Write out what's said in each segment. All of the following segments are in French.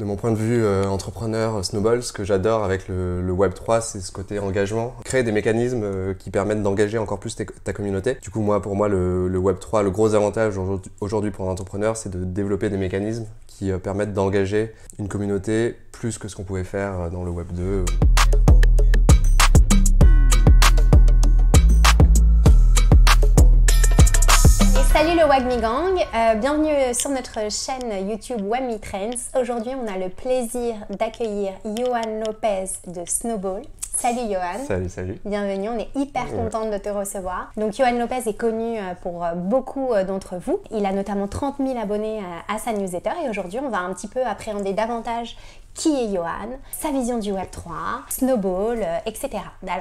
de mon point de vue euh, entrepreneur euh, Snowball, ce que j'adore avec le, Web3, c'est ce côté engagement. Créer des mécanismes euh, qui permettent d'engager encore plus ta communauté. Du coup, moi, pour moi, le, Web3, le gros avantage aujourd'hui pour un entrepreneur, c'est de développer des mécanismes qui permettent d'engager une communauté plus que ce qu'on pouvait faire dans le Web2. Salut le Wagmi Gang, euh, bienvenue sur notre chaîne YouTube WAGMI Trends. Aujourd'hui, on a le plaisir d'accueillir Johan Lopez de Snowball. Salut Johan. Salut, salut. Bienvenue, on est hyper contente de te recevoir. Donc Johan Lopez est connu euh, pour euh, beaucoup d'entre vous. Il a notamment 30 000 abonnés à sa newsletter et aujourd'hui on va un petit peu appréhender davantage qui est Johan, sa vision du Web3, Snowball, euh, etc.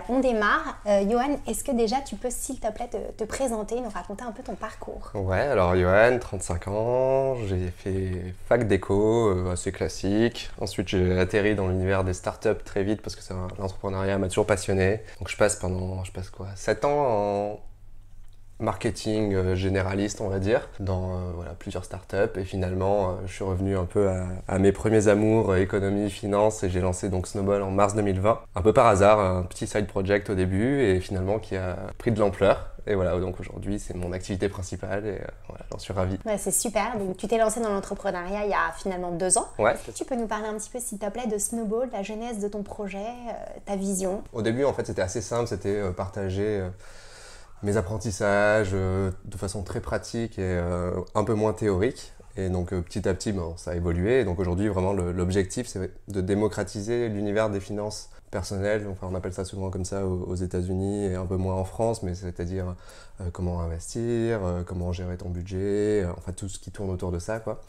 on démarre. Euh, Johan, est-ce que déjà tu peux, s'il te plaît, te, te, présenter, nous raconter un peu ton parcours Ouais, alors Johan, 35 ans, j'ai fait fac d'éco, euh, assez classique. Ensuite, j'ai atterri dans l'univers des startups très vite parce que l'entrepreneuriat m'a toujours passionné. Donc, je passe pendant, je passe quoi, 7 ans en marketing euh, généraliste, on va dire, dans euh, voilà, plusieurs startups. Et finalement, euh, je suis revenu un peu à, mes premiers amours, économie, finance, et j'ai lancé donc Snowball en mars 2020. Un peu par hasard, un petit side project au début, et finalement qui a pris de l'ampleur. Et voilà, donc aujourd'hui, c'est mon activité principale et euh, voilà, j'en suis ravi. c'est super. Donc, tu t'es lancé dans l'entrepreneuriat il y a finalement deux ans. Ouais. tu peux nous parler un petit peu, s'il te plaît, de Snowball, la genèse de ton projet, ta vision Au début, en fait, c'était assez simple. C'était partager mes apprentissages euh, de façon très pratique et euh, un peu moins théorique. Et donc euh, petit à petit, ça a évolué. Et donc aujourd'hui, vraiment, l'objectif, c'est de démocratiser l'univers des finances personnelles. Enfin, on appelle ça souvent comme ça aux, États-Unis et un peu moins en France, mais c'est-à-dire comment investir, comment gérer ton budget, enfin tout ce qui tourne autour de ça, quoi.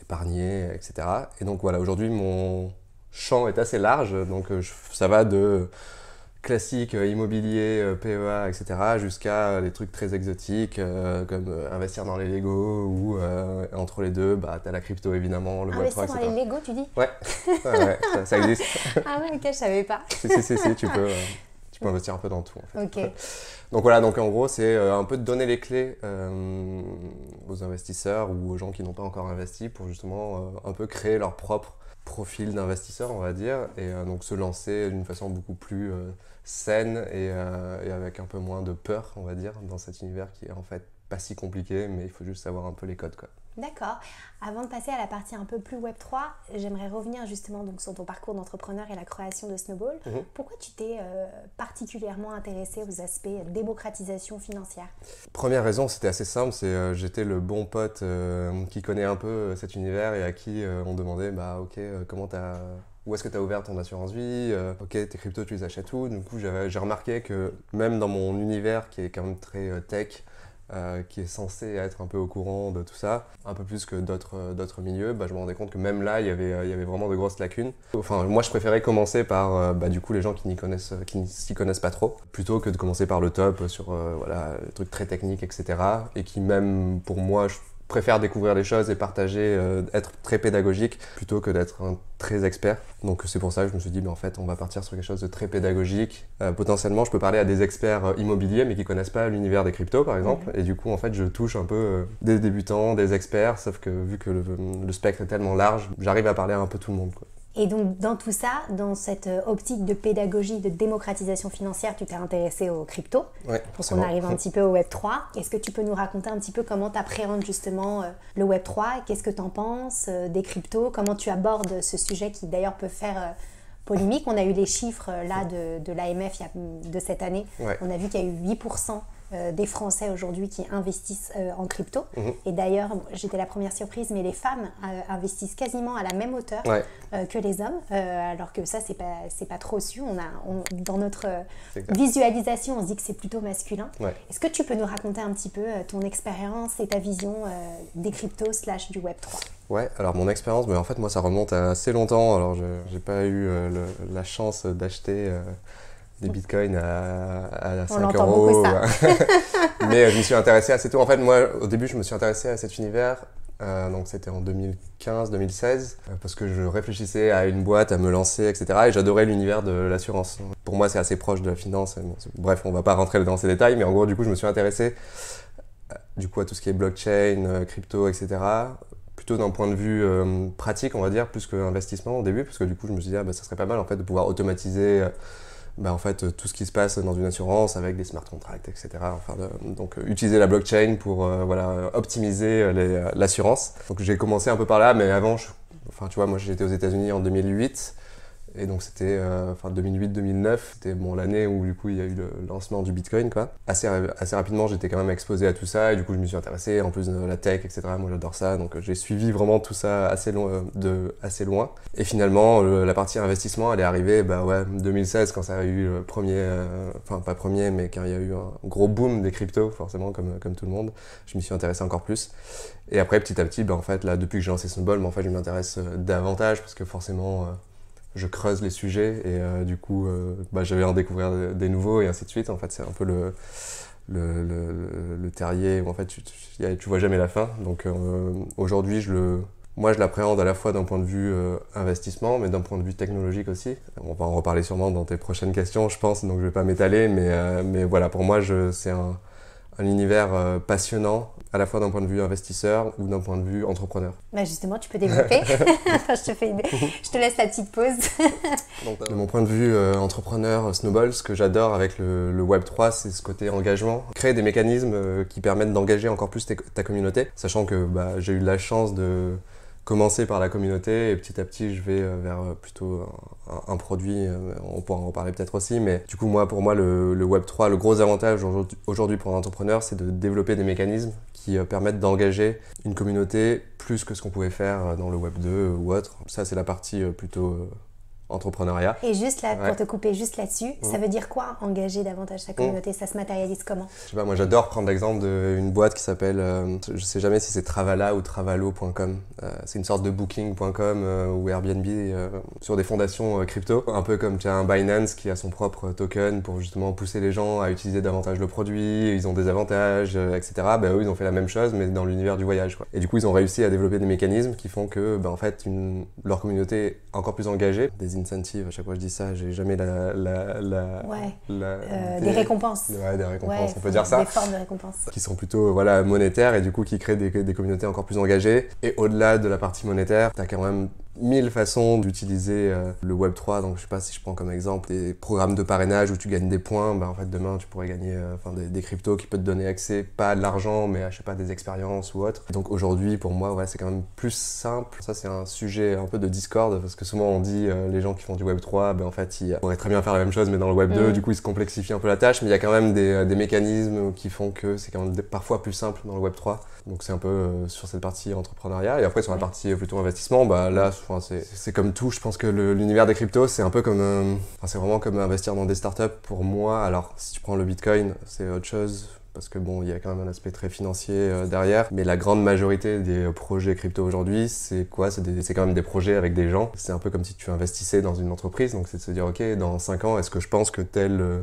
Épargner, etc. Et donc voilà, aujourd'hui, mon champ est assez large. Donc ça va de classique euh, immobilier, euh, PEA, etc., jusqu'à euh, des trucs très exotiques comme investir dans les Lego ou entre les deux, bah, tu as la crypto évidemment, le Web3, etc. dans les Lego, tu dis Ouais, ça, existe. ah ouais, ok, je savais pas. si, si, si, tu peux. tu peux investir un peu dans tout. En fait. donc voilà, donc en gros, c'est un peu de donner les clés aux investisseurs ou aux gens qui n'ont pas encore investi pour justement un peu créer leur propre profil d'investisseur, on va dire, et euh, donc se lancer d'une façon beaucoup plus euh, saine et, euh, et, avec un peu moins de peur, on va dire, dans cet univers qui est en fait pas si compliqué, mais il faut juste savoir un peu les codes. Quoi. D'accord. Avant de passer à la partie un peu plus Web 3, j'aimerais revenir justement donc sur ton parcours d'entrepreneur et la création de Snowball. Mhm. Pourquoi tu t'es euh, particulièrement intéressé aux aspects démocratisation financière Première raison, c'était assez simple, c'est euh, j'étais le bon pote euh, qui connaît un peu cet univers et à qui on demandait bah ok comment où est-ce que tu as ouvert ton assurance vie, ok, tes cryptos, tu les achètes tout. Du coup, j'ai remarqué que même dans mon univers qui est quand même très tech, euh, qui est censé être un peu au courant de tout ça, un peu plus que d'autres, euh, d'autres milieux, bah, je me rendais compte que même là, il y, avait, euh, il y avait vraiment de grosses lacunes. Enfin, moi, je préférais commencer par bah, du coup, les gens qui, n'y connaissent, qui s'y connaissent pas trop, plutôt que de commencer par le top sur euh, voilà, trucs très techniques, etc. Et qui, même pour moi, je préfère découvrir les choses et partager, euh, être très pédagogique plutôt que d'être un très expert. Donc c'est pour ça que je me suis dit, mais en fait, on va partir sur quelque chose de très pédagogique. Euh, potentiellement, je peux parler à des experts euh, immobiliers, mais qui connaissent pas l'univers des cryptos, par exemple. Mhm. Et du coup, en fait, je touche un peu des débutants, des experts, sauf que vu que le, spectre est tellement large, j'arrive à parler à un peu tout le monde. Et donc dans tout ça, dans cette euh, optique de pédagogie, de démocratisation financière, tu t'es intéressé aux crypto pour qu'on arrive un petit peu au Web 3. Est-ce que tu peux nous raconter un petit peu comment tu appréhendes justement euh, le Web 3 Qu'est-ce que tu en penses euh, des cryptos Comment tu abordes ce sujet qui d'ailleurs peut faire polémique On a eu les chiffres là de, l'AMF de cette année. On a vu qu'il y a eu 8% euh, des Français aujourd'hui qui investissent euh, en crypto. Mhm. Et d'ailleurs, j'étais la première surprise, mais les femmes euh, investissent quasiment à la même hauteur que les hommes, alors que ça, c'est pas, c'est pas trop su. On a, dans notre visualisation, on se dit que c'est plutôt masculin. Est-ce que tu peux nous raconter un petit peu ton expérience et ta vision des cryptos slash du Web 3 Ouais, alors mon expérience, mais en fait, moi, ça remonte à assez longtemps. Alors, j'ai n'ai pas eu la chance d'acheter des bitcoins à, 5 euros. Euh, mais euh, je me suis intéressé assez tôt. En fait, moi, au début, je me suis intéressé à cet univers. Euh, donc c'était en 2015-2016 parce que je réfléchissais à une boîte, à me lancer, etc. Et j'adorais l'univers de l'assurance. Pour moi, c'est assez proche de la finance. Bref, on va pas rentrer dans ces détails, mais en gros, du coup, je me suis intéressé du coup à tout ce qui est blockchain, crypto, etc plutôt d'un point de vue pratique, on va dire, plus que au début, parce que du coup, je me suis dit, ah, bah, ça serait pas mal en fait de pouvoir automatiser bah, en fait, euh, tout ce qui se passe dans une assurance avec des smart contracts, etc. donc, euh, utiliser la blockchain pour euh, voilà, optimiser l'assurance. Donc, j'ai commencé un peu par là, mais avant, enfin, tu vois, moi, j'étais aux États-Unis en 2008. Et donc c'était enfin euh, 2008-2009, c'était bon l'année où du coup il y a eu le lancement du Bitcoin quoi. Assez, assez rapidement j'étais quand même exposé à tout ça et du coup je me suis intéressé en plus de la tech etc. Moi j'adore ça donc euh, j'ai suivi vraiment tout ça assez loin euh, de assez loin. Et finalement la partie investissement elle est arrivée bah ouais 2016 quand ça a eu le premier enfin pas premier mais quand il y a eu un gros boom des cryptos forcément comme comme tout le monde, je m'y suis intéressé encore plus. Et après petit à petit bah en fait là depuis que j'ai lancé Snowball, bah, en fait je m'intéresse davantage parce que forcément je creuse les sujets et euh, du coup euh, bah, j'avais en découvrir des nouveaux et ainsi de suite. En fait, c'est un peu le, le, le, terrier où en fait tu, tu, vois jamais la fin. Donc euh, aujourd'hui, je le, moi je l'appréhende à la fois d'un point de vue investissement, mais d'un point de vue technologique aussi. On va en reparler sûrement dans tes prochaines questions, je pense, donc je vais pas m'étaler, mais, mais voilà, pour moi, c'est un un univers euh, passionnant, à la fois d'un point de vue investisseur ou d'un point de vue entrepreneur. Bah justement, tu peux développer. je, te fais je te laisse la petite pause. Euh, de mon point de vue euh, entrepreneur, Snowball, ce que j'adore avec le, Web3, c'est ce côté engagement. Créer des mécanismes qui permettent d'engager encore plus ta communauté, sachant que bah, j'ai eu la chance de commencer par la communauté et petit à petit je vais euh, vers euh, plutôt un, produit, euh, on pourra en parler peut-être aussi, mais du coup moi pour moi le, le Web3, le gros avantage aujourd'hui pour un entrepreneur c'est de développer des mécanismes qui permettent d'engager une communauté plus que ce qu'on pouvait faire dans le Web2 ou autre. Ça c'est la partie plutôt entrepreneuriat. Et juste là, pour te couper juste là-dessus, mm. ça veut dire quoi engager davantage sa mm. communauté Ça se matérialise comment Je sais pas, moi j'adore prendre l'exemple d'une boîte qui s'appelle, euh, je sais jamais si c'est Travala ou Travalo.com. Euh, c'est une sorte de Booking.com euh, ou Airbnb sur des fondations crypto. Un peu comme tu as un Binance qui a son propre token pour justement pousser les gens à utiliser davantage le produit, ils ont des avantages, etc. Bah, eux ils ont fait la même chose mais dans l'univers du voyage. Quoi. Et du coup ils ont réussi à développer des mécanismes qui font que ben en fait une, leur communauté est encore plus engagée, incentive, à chaque fois je dis ça, j'ai jamais la. la, euh, des, récompenses. Ouais, des récompenses, on peut dire ça. Des formes de récompenses. Qui sont plutôt voilà, monétaires et du coup qui créent des, communautés encore plus engagées. Et au-delà de la partie monétaire, t'as quand même mille façons d'utiliser euh, le Web3. Donc, je sais pas si je prends comme exemple des programmes de parrainage où tu gagnes des points. Bah, en fait, demain, tu pourrais gagner euh, enfin, des, des, cryptos qui peuvent te donner accès, pas à de l'argent, mais à je sais pas, des expériences ou autre. Donc, aujourd'hui, pour moi, ouais, c'est quand même plus simple. Ça, c'est un sujet un peu de discord parce que souvent, on dit euh, les gens qui font du Web3, bah, ben, en fait, ils pourraient très bien faire la même chose, mais dans le Web2, mm. du coup, ils se complexifient un peu la tâche. Mais il y a quand même des, des mécanismes qui font que c'est quand même parfois plus simple dans le Web3. Donc, c'est un peu sur cette partie entrepreneuriat. Et après, sur la mm. partie plutôt investissement, bah, là, c'est comme tout. Je pense que l'univers des cryptos, c'est un peu comme. Euh, c'est vraiment comme investir dans des startups pour moi. Alors, si tu prends le bitcoin, c'est autre chose parce que bon, il y a quand même un aspect très financier euh, derrière. Mais la grande majorité des projets crypto aujourd'hui, c'est quoi C'est quand même des projets avec des gens. C'est un peu comme si tu investissais dans une entreprise. Donc, c'est de se dire, OK, dans 5 ans, est-ce que je pense que tel. Euh,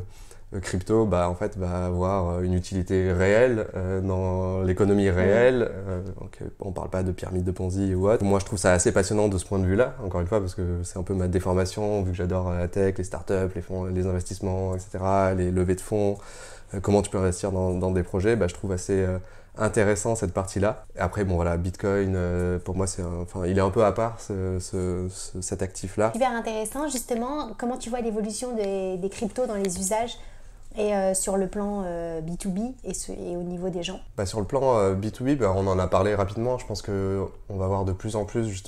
crypto bah, en fait, va avoir euh, une utilité réelle euh, dans l'économie réelle. Euh, on ne parle pas de pyramide de Ponzi ou autre. Moi, je trouve ça assez passionnant de ce point de vue-là, encore une fois, parce que c'est un peu ma déformation, vu que j'adore la tech, les startups, les, les investissements, etc., les levées de fonds, comment tu peux investir dans, des projets. Bah, je trouve assez intéressant cette partie-là. Après, bon voilà, Bitcoin, pour moi, c'est enfin, il est un peu à part cet actif-là. Super intéressant, justement, comment tu vois l'évolution des, des cryptos dans les usages et euh, sur le plan B2B euh, et, au niveau des gens bah, Sur le plan B2B, euh, bah, on en a parlé rapidement. Je pense qu'on va avoir de plus en plus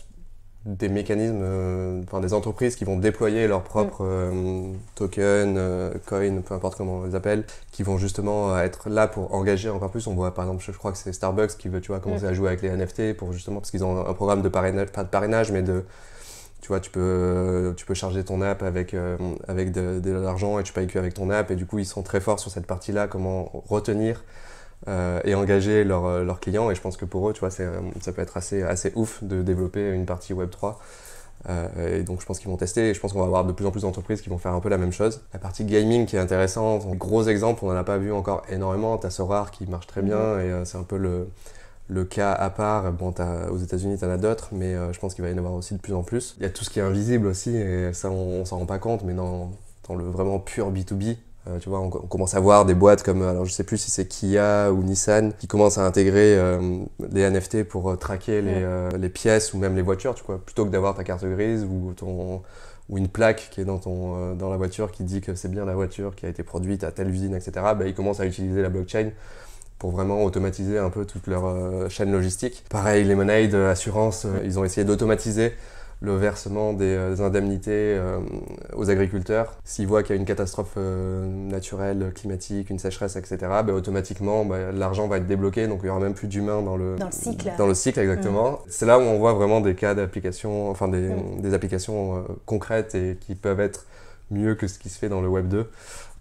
des mécanismes, enfin des entreprises qui vont déployer leurs propres mm. tokens, coins, peu importe comment on les appelle, qui vont justement être là pour engager encore plus. On voit par exemple, je crois que c'est Starbucks qui veut tu vois, commencer mm. à jouer avec les NFT pour justement, parce qu'ils ont un programme de parrainage, pas de parrainage, mais de tu vois, tu peux, tu peux charger ton app avec, euh, avec de, l'argent et tu payes que avec ton app. Et du coup, ils sont très forts sur cette partie-là, comment retenir euh, et engager euh, leurs clients. Et je pense que pour eux, tu vois, ça peut être assez, assez ouf de développer une partie Web3. et donc je pense qu'ils vont tester et je pense qu'on va avoir de plus en plus d'entreprises qui vont faire un peu la même chose. La partie gaming qui est intéressante, gros exemple, on n'en a pas vu encore énormément. T'as Sorar qui marche très bien mm-hmm. et c'est un peu le, le cas à part. Bon, aux États-Unis, t'en as d'autres, mais euh, je pense qu'il va y en avoir aussi de plus en plus. Il y a tout ce qui est invisible aussi, et ça, on, s'en rend pas compte, mais dans, le vraiment pur B2B, euh, tu vois, on, commence à voir des boîtes comme, alors je sais plus si c'est Kia ou Nissan, qui commencent à intégrer des euh, les NFT pour traquer les, pièces ou même les voitures, tu vois, plutôt que d'avoir ta carte grise ou ton ou une plaque qui est dans, ton, dans la voiture qui dit que c'est bien la voiture qui a été produite à telle usine, etc., bah, ils commencent à utiliser la blockchain pour vraiment automatiser un peu toute leur euh, chaîne logistique. Pareil, les Lemonade, euh, Assurance, euh, ils ont essayé d'automatiser le versement des indemnités aux agriculteurs. S'ils voient qu'il y a une catastrophe naturelle, climatique, une sécheresse, etc., ben, automatiquement, ben, l'argent va être débloqué, donc il n'y aura même plus d'humains dans le, dans le cycle. exactement. Mm. C'est là où on voit vraiment des cas d'application, enfin des, mm. applications concrètes et qui peuvent être mieux que ce qui se fait dans le Web 2.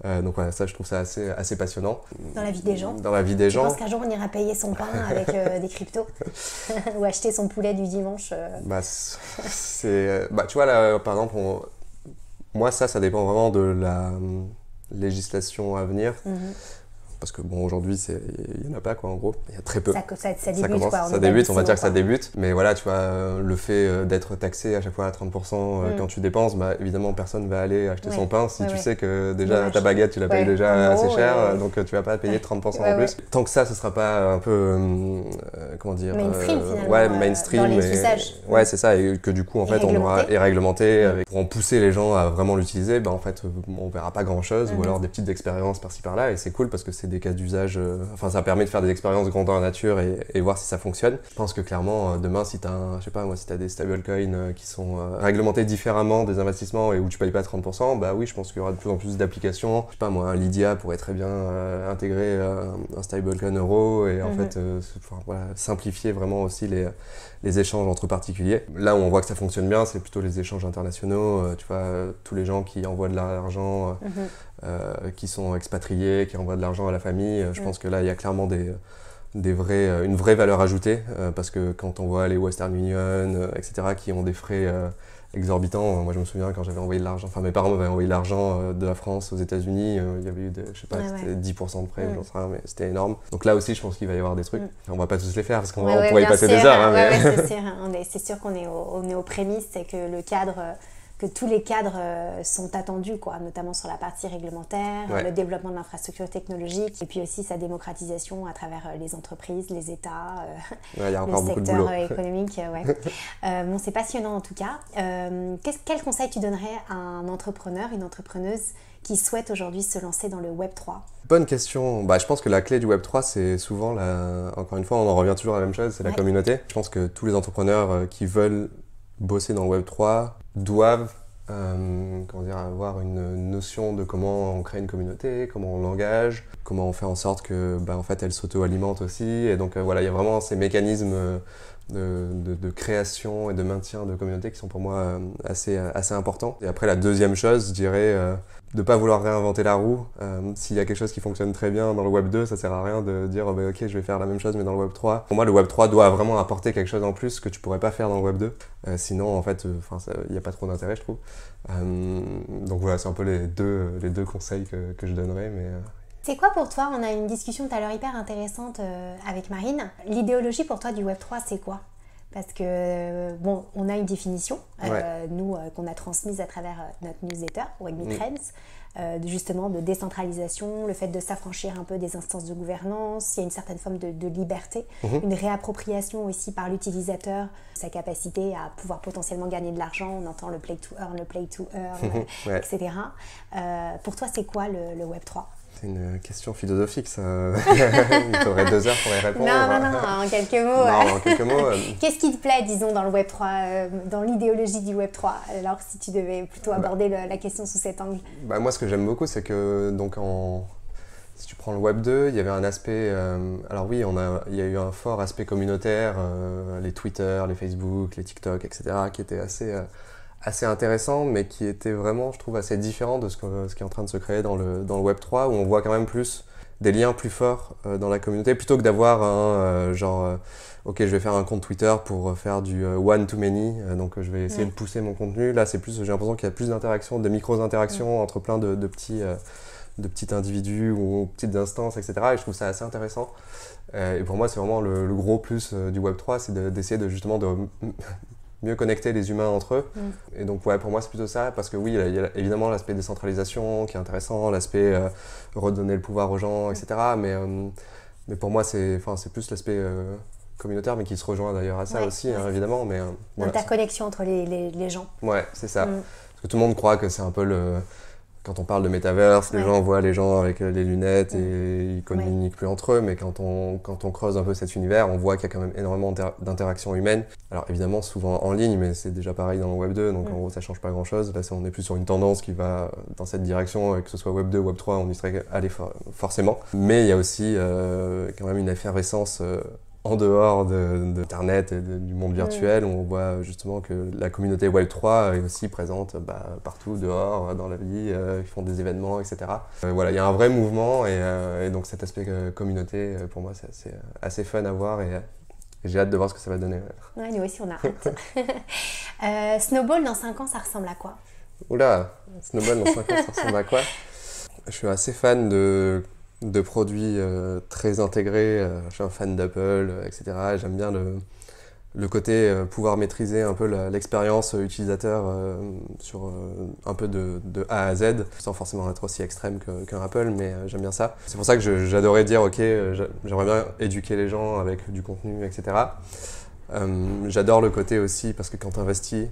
Euh, donc voilà, ça, je trouve ça assez, assez passionnant. Dans la vie des gens. Dans la vie des gens. Je pense qu'un jour, on ira payer son pain avec euh, des cryptos ou acheter son poulet du dimanche. Euh bah, c'est, bah, tu vois, là, par exemple, moi, ça, ça dépend vraiment de la hum, législation à venir. Mhm parce que bon aujourd'hui c'est il y en a pas quoi en gros il y a très peu ça, débute ça débute on va dire que ça débute mais voilà tu vois euh, le fait euh, d'être taxé à chaque fois à 30% euh, mm. quand tu dépenses bah évidemment personne va aller acheter son pain si tu sais que déjà ta baguette tu la payes déjà assez cher donc tu vas pas payer 30% en plus tant que ça ce sera pas un peu comment dire mainstream ouais mainstream dans et, ouais c'est ça et que du coup en fait on aura et réglementé mm. pour en pousser les gens à vraiment l'utiliser bah en fait on verra pas grand chose ou mm. alors des petites expériences par-ci par-là et c'est cool parce que c'est des cas d'usage. Euh, enfin, ça permet de faire des expériences grandeur dans la nature et, voir si ça fonctionne. Je pense que clairement, euh, demain, si tu as, je sais pas, moi, si tu as des stablecoins euh, qui sont réglementés différemment des investissements et où tu payes pas 30%, bah oui, je pense qu'il y aura de plus en plus d'applications. Je sais pas, moi, Lydia pourrait très bien intégrer un stablecoin euro et en mhm. fait, simplifier vraiment aussi les, échanges entre particuliers. Là où on voit que ça fonctionne bien, c'est plutôt les échanges internationaux, tu vois, tous les gens qui envoient de l'argent mhm. Euh, qui sont expatriés, qui envoient de l'argent à la famille. Euh, je pense que là, il y a clairement des, des vrais, euh, une vraie valeur ajoutée, parce que quand on voit les Western Union, etc., qui ont des frais exorbitants, Moi, je me souviens quand j'avais envoyé de l'argent, enfin mes parents m'avaient envoyé de l'argent de la France aux États-Unis, il y avait eu, je je sais pas, 10% de prêts, mm. j'en mais c'était énorme. Donc là aussi, je pense qu'il va y avoir des trucs. On mm. On va pas tous les faire parce qu'on pourrait y passer des heures. Hein, mais... Hein, c'est sûr, qu'on est, on est aux prémices et que le cadre que tous les cadres euh, sont attendus, quoi, notamment sur la partie réglementaire, le développement de l'infrastructure technologique, et puis aussi sa démocratisation à travers euh, les entreprises, les États, euh, le secteur économique. Ouais. bon, c'est passionnant en tout cas. quel conseil tu donnerais à un entrepreneur, une entrepreneuse qui souhaite aujourd'hui se lancer dans le Web 3 Bonne question. Bah, je pense que la clé du Web 3, c'est souvent, la... encore une fois, on en revient toujours à la même chose, c'est la communauté. Je pense que tous les entrepreneurs qui veulent bosser dans le Web 3 doivent euh, comment dire, avoir une notion de comment on crée une communauté, comment on l'engage, comment on fait en sorte que bah, en fait, elle s'auto-alimente aussi. Et donc euh, voilà, il y a vraiment ces mécanismes euh, de, création et de maintien de communautés qui sont pour moi euh, assez, assez importants. Et après, la deuxième chose, je dirais, de pas vouloir réinventer la roue. Euh, s'il y a quelque chose qui fonctionne très bien dans le Web 2, ça sert à rien de dire bah, ok je vais faire la même chose mais dans le Web 3. Pour moi le Web 3 doit vraiment apporter quelque chose en plus que tu pourrais pas faire dans le Web 2. Euh, sinon en fait euh, il n'y a pas trop d'intérêt je trouve. donc voilà c'est un peu les deux, les deux conseils que, je donnerais mais c'est quoi pour toi On a une discussion tout à l'heure hyper intéressante avec Marine. L'idéologie pour toi du Web3, c'est quoi parce que bon, on a une définition, euh, nous, euh, qu'on a transmise à travers euh, notre newsletter, WebMeTrends, mm. Trends, justement de décentralisation, le fait de s'affranchir un peu des instances de gouvernance, il y a une certaine forme de, liberté, mhm. une réappropriation aussi par l'utilisateur, sa capacité à pouvoir potentiellement gagner de l'argent, on entend le play to earn, le play to earn, etc. pour toi, c'est quoi le Web 3 c'est une question philosophique, ça. Il t'aurait deux heures pour y répondre. Non, non, non, en quelques mots. Non, en quelques mots. Euh. Qu'est-ce qui te plaît, disons, dans le Web 3, euh, dans l'idéologie du Web 3 Alors, si tu devais plutôt bah. aborder la question sous cet angle. Bah, moi, ce que j'aime beaucoup, c'est que donc en si tu prends le Web 2, il y avait un aspect. Euh, alors oui, on a, il y a eu un fort aspect communautaire, les Twitter, les Facebook, les TikTok, etc., qui étaient assez assez intéressant, mais qui était vraiment, je trouve, assez différent de ce, ce qui est en train de se créer dans le, dans le Web3, où on voit quand même plus des liens plus forts euh, dans la communauté, plutôt que d'avoir un euh, genre, euh, ok, je vais faire un compte Twitter pour faire du one to many, donc je vais essayer de pousser mon contenu. Là, c'est plus, j'ai l'impression qu'il y a plus d'interactions, de micro-interactions entre plein de, petits de petits individus ou petites instances, etc. Et je trouve ça assez intéressant. et pour moi, c'est vraiment le, gros plus du Web3, c'est d'essayer de, justement de mieux connecter les humains entre eux. Mm. Et donc, ouais, pour moi, c'est plutôt ça, parce que oui, il y a évidemment l'aspect décentralisation qui est intéressant, l'aspect euh, redonner le pouvoir aux gens, etc. Mm. Mais, euh, mais pour moi, c'est enfin c'est plus l'aspect euh, communautaire, mais qui se rejoint d'ailleurs à ça aussi, hein, évidemment. Mais, Interconnexion entre les, les, gens. Ouais, c'est ça. Mm. Parce que tout le monde croit que c'est un peu le quand on parle de métaverse, les gens voient les gens avec les euh, lunettes et ils communiquent plus entre eux, mais quand on, quand on creuse un peu cet univers, on voit qu'il y a quand même énormément d'interactions humaines. Alors évidemment, souvent en ligne, mais c'est déjà pareil dans le Web 2, donc en gros, ça change pas grand-chose. Là, on est plus sur une tendance qui va dans cette direction, et euh, que ce soit Web 2, Web 3, on y serait allé forcément. Mais il y a aussi euh, quand même une effervescence en dehors de, de et du monde mm. virtuel. On voit justement que la communauté Web3 est aussi présente bah, partout, dehors, dans la vie, euh, ils font des événements, etc. Euh, voilà, il y a un vrai mouvement et, euh, donc cet aspect communauté, pour moi, c'est assez, fun à voir et, j'ai hâte de voir ce que ça va donner. Ouais, nous aussi, on a hâte. Snowball, dans 5 ans, ça ressemble à quoi Oula, Snowball, dans 5 ans, ça ressemble à quoi Je suis assez fan de de produits euh, très intégrés. Euh, je suis un fan d'Apple, euh, etc. J'aime bien le, le côté pouvoir maîtriser un peu l'expérience utilisateur sur un peu de, A à Z, sans forcément être aussi extrême qu'un Apple, mais j'aime bien ça. C'est pour ça que j'adorais dire, ok, j'aimerais bien éduquer les gens avec du contenu, etc. J'adore le côté aussi parce que quand tu investis,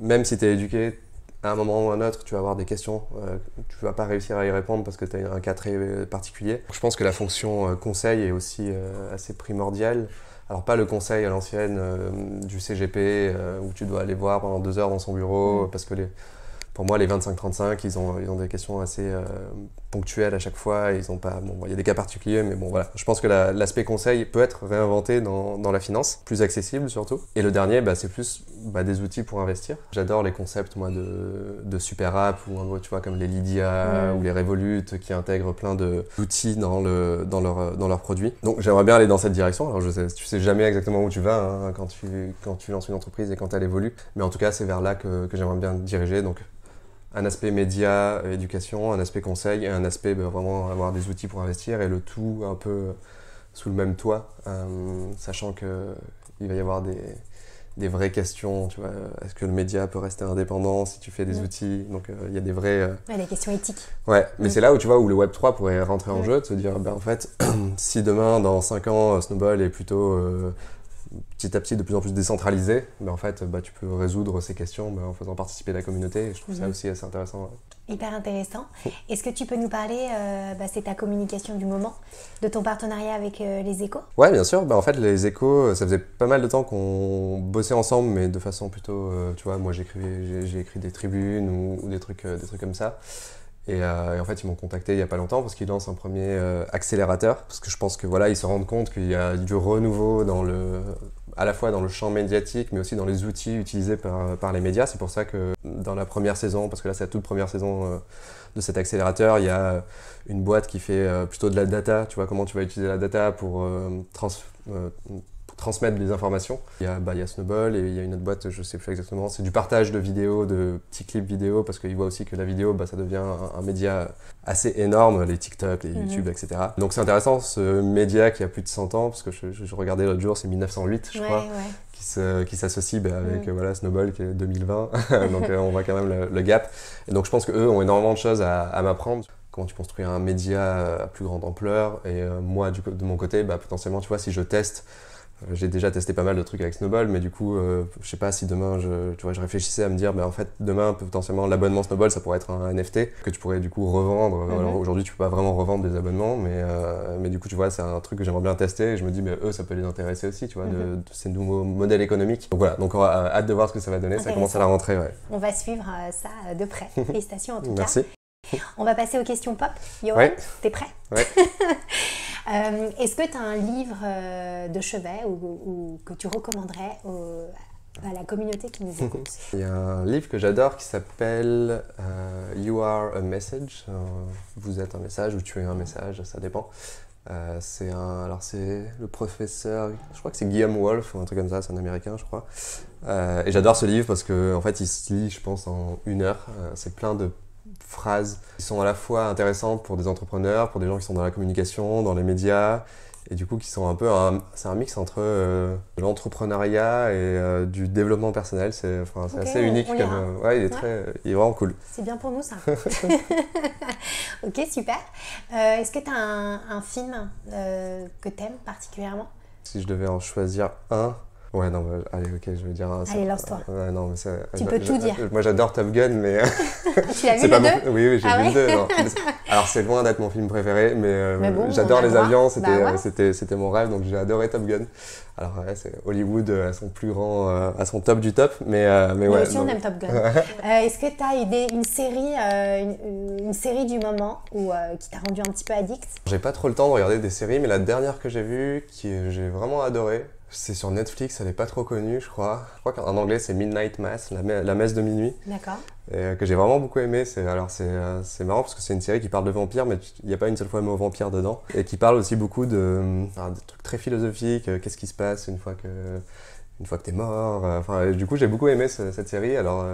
même si tu es éduqué, à un moment ou à un autre, tu vas avoir des questions, euh, tu vas pas réussir à y répondre parce que tu as un cas très euh, particulier. Je pense que la fonction euh, conseil est aussi euh, assez primordiale. Alors pas le conseil à l'ancienne du CGP où tu dois aller voir pendant deux heures dans son bureau mmh. parce que les, pour moi, les 25-35, ils ont, ils ont des questions assez euh, ponctuelles à chaque fois. Ils ont pas, bon, il y a des cas particuliers, mais bon, voilà. Je pense que l'aspect conseil peut être réinventé dans, dans, la finance, plus accessible surtout. Et le dernier, bah, c'est plus bah, des outils pour investir. J'adore les concepts, moi, de, de, super app ou tu vois, comme les Lydia mm. ou les Revolut qui intègrent plein d'outils dans, le, dans, leur, dans leurs produits. Donc, j'aimerais bien aller dans cette direction. Alors, je sais, tu sais jamais exactement où tu vas hein, quand, tu, quand tu lances une entreprise et quand elle évolue. Mais en tout cas, c'est vers là que, que j'aimerais bien te diriger. Donc, un aspect média, éducation, un aspect conseil un aspect bah, vraiment avoir des outils pour investir et le tout un peu euh, sous le même toit, euh, sachant qu'il va y avoir des, vraies questions, tu vois, est-ce que le média peut rester indépendant si tu fais des outils Donc euh, il y a des vraies... Ouais, des questions éthiques. Ouais, mais c'est là où tu vois, où le Web3 pourrait rentrer en jeu, de se dire, ben, en fait, si demain, dans 5 ans, Snowball est plutôt petit à petit de plus en plus décentralisé, mais en fait, bah, tu peux résoudre ces questions bah, en faisant participer la communauté. Et je trouve ça mhm. aussi assez intéressant. Hyper intéressant. Oh. Est-ce que tu peux nous parler, euh, bah, c'est ta communication du moment, de ton partenariat avec euh, les échos Ouais, bien sûr. Bah, en fait, les échos, euh, ça faisait pas mal de temps qu'on bossait ensemble, mais de façon plutôt, tu vois, moi j'ai écrit des tribunes ou, ou des, trucs, des trucs comme ça. Euh, et, en fait, ils m'ont contacté il n'y a pas longtemps parce qu'ils lancent un premier euh, accélérateur. Parce que je pense que voilà, ils se rendent compte qu'il y a du renouveau dans le, à la fois dans le champ médiatique, mais aussi dans les outils utilisés par, les médias. C'est pour ça que dans la première saison, parce que là c'est la toute première saison euh, de cet accélérateur, il y a une boîte qui fait plutôt de la data, tu vois, comment tu vas utiliser la data pour trans transmettre des informations. Il y, a, Snowball et il y a une autre boîte, je ne sais plus exactement, c'est du partage de vidéos, de petits clips vidéo, parce qu'ils voient aussi que la vidéo, bah, ça devient un, média assez énorme, les TikTok, les mhm. YouTube, etc. Donc c'est intéressant, ce média qui a plus de 100 ans, parce que je, regardais l'autre jour, c'est 1908, je crois. qui s'associe bah, avec mhm. voilà, Snowball qui est 2020. donc euh, on voit quand même le, gap. Et donc je pense qu'eux ont énormément de choses à, m'apprendre. Comment tu construis un média à plus grande ampleur. Et euh, moi, du, de mon côté, bah, potentiellement, tu vois, si je teste euh, j'ai déjà testé pas mal de trucs avec Snowball, mais du coup, euh, je sais pas si demain, je, tu vois, je réfléchissais à me dire, mais en fait, demain, potentiellement, l'abonnement Snowball, ça pourrait être un NFT que tu pourrais du coup revendre. Mhm. Alors aujourd'hui, tu peux pas vraiment revendre des abonnements, mais, euh, mais du coup, tu vois, c'est un truc que j'aimerais bien tester. Et je me dis, mais eux, ça peut les intéresser aussi, tu vois, de, mhm. ces nouveaux modèles économiques. Donc voilà, donc on a hâte de voir ce que ça va donner. Ça commence à la rentrée, ouais. On va suivre ça de près. Félicitations en tout cas. Merci. On va passer aux questions pop. Yo, tu t'es prêt Ouais. Euh, est-ce que tu as un livre euh, de chevet ou, que tu recommanderais à la communauté qui nous écoute Il y a un livre que j'adore qui s'appelle euh, You Are a Message. vous êtes un message ou tu es un message, ça dépend. c'est un, alors c'est le professeur, je crois que c'est Guillaume wolf ou un truc comme ça, c'est un américain, je crois. et j'adore ce livre parce que en fait, il se lit, je pense, en une heure. c'est plein de phrases qui sont à la fois intéressantes pour des entrepreneurs, pour des gens qui sont dans la communication, dans les médias, et du coup qui sont un peu un, c'est un mix entre euh, l'entrepreneuriat et euh, du développement personnel. C'est assez unique. Euh, ouais, il est très, il est vraiment cool. C'est bien pour nous ça. ok, super. Est-ce que tu as un, un film que tu aimes particulièrement Si je devais en choisir un, Ouais, non, bah, allez, ok, je vais dire. allez, lance-toi. non, mais tu peux tout dire. Euh, moi, j'adore Top Gun, mais. Euh, tu l'as vu pas le Oui, oui, j'ai ah vu le Non. Alors, c'est loin d'être mon film préféré, mais, euh, j'adore les avions, c'était bah c'était c'était mon rêve, donc j'ai adoré Top Gun. Alors, ouais, c'est Hollywood à son plus grand, à son top du top, mais, mais ouais. aussi, on aime Top Gun. Est-ce que tu as aidé une série, une, série du moment ou qui t'a rendu un petit peu addict J'ai pas trop le temps de regarder des séries, mais la dernière que j'ai vue, qui j'ai vraiment adorée, c'est sur Netflix, elle n'est pas trop connue, je crois. Je crois qu'en anglais, c'est Midnight Mass, la, messe de minuit. D'accord. Euh, que j'ai vraiment beaucoup aimé. C'est, alors, euh, c'est, marrant parce que c'est une série qui parle de vampires, mais il n'y a pas une seule fois le mot vampire dedans. Et qui parle aussi beaucoup de, euh, trucs très philosophiques. qu'est-ce qui se passe une fois que. Une fois que t'es mort, du coup j'ai beaucoup aimé cette série. Alors,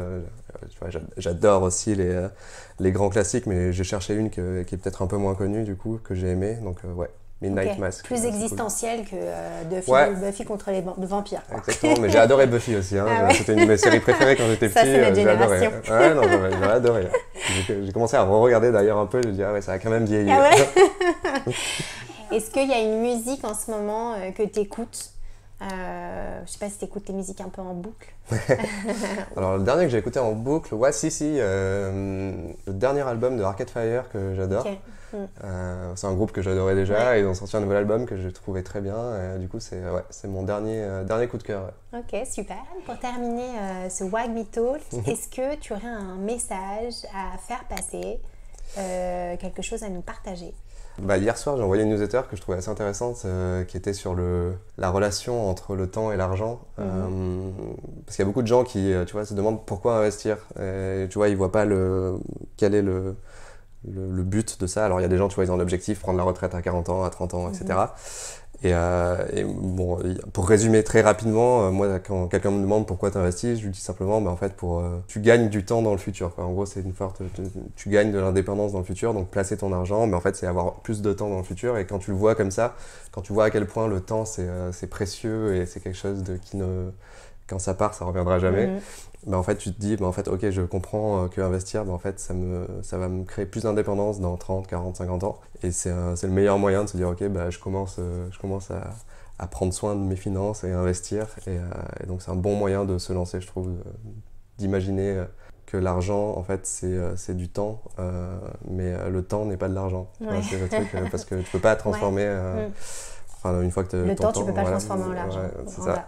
j'adore aussi les, grands classiques, mais j'ai cherché une qui est peut-être un peu moins connue, du coup, que j'ai aimé. Donc, ouais, Midnight Mask. Plus euh, existentiel que euh, de Buffy contre les vampires. Exactement, mais j'ai adoré Buffy aussi. Hein. Ah c'était une de mes séries préférées quand j'étais petit. Euh, j'ai adoré. j'ai adoré. J'ai commencé à re-regarder d'ailleurs un peu. Je me dis, ah ouais, ça a quand même vieilli. Ah Est-ce qu'il y a une musique en ce moment que tu écoutes euh, je sais pas si tu écoutes les musiques un peu en boucle. Alors le dernier que j'ai écouté en boucle, ouais si si, le dernier album de Arcade Fire que j'adore. Mm. Euh, c'est un groupe que j'adorais déjà ils ont sorti un nouvel album que je trouvais très bien. du coup, c'est ouais, mon dernier, euh, dernier coup de cœur. Ok, super. Pour terminer euh, ce Wag Me Talk, est-ce que tu aurais un message à faire passer, quelque chose à nous partager bah, hier soir, j'ai envoyé une newsletter que je trouvais assez intéressante, qui était sur le, la relation entre le temps et l'argent. Mhm. parce qu'il y a beaucoup de gens qui tu vois, se demandent pourquoi investir. tu vois, ils ne voient pas le, quel est le, le, but de ça. Alors il y a des gens, tu vois, ils ont l'objectif prendre la retraite à 40 ans, à 30 ans, etc. Mhm. Et, euh, et, bon, pour résumer très rapidement, euh, moi quand quelqu'un me demande pourquoi tu investis, je lui dis simplement, bah, en fait, pour euh, tu gagnes du temps dans le futur. En gros, c'est une forte, tu, gagnes de l'indépendance dans le futur, donc placer ton argent, mais en fait, c'est avoir plus de temps dans le futur. Et quand tu le vois comme ça, quand tu vois à quel point le temps c'est euh, précieux et c'est quelque chose de qui ne quand ça part, ça reviendra jamais. Mhm. Bah, en fait, tu te dis, bah, en fait, ok, je comprends euh, que investir, bah, en fait, ça, me, ça va me créer plus d'indépendance dans 30, 40, 50 ans. Et c'est le meilleur moyen de se dire, ok, bah, je commence, euh, je commence à, à, prendre soin de mes finances et investir. Et, euh, donc, c'est un bon moyen de se lancer, je trouve, d'imaginer que l'argent, en fait, c'est du temps, mais le temps n'est pas de l'argent. parce que tu peux pas transformer. Mm le temps, tu ne peux pas le transformer en c'est ça.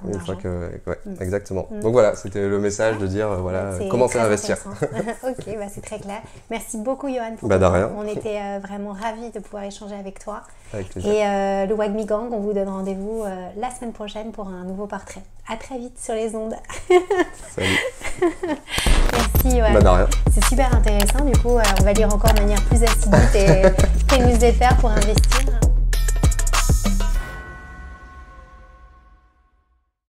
exactement. Donc voilà, c'était le message de dire euh, voilà, commencez à investir. ok, bah, c'est très clair. Merci beaucoup, Johan. Pour bah, On était euh, vraiment ravis de pouvoir échanger avec toi. Avec plaisir. Et euh, le Wagmi Gang, on vous donne rendez-vous la semaine prochaine pour un nouveau portrait. À très vite sur les ondes. Salut. Merci, Johan. Bah, c'est super intéressant. Du coup, on va lire encore de manière plus assidue tes faire pour investir.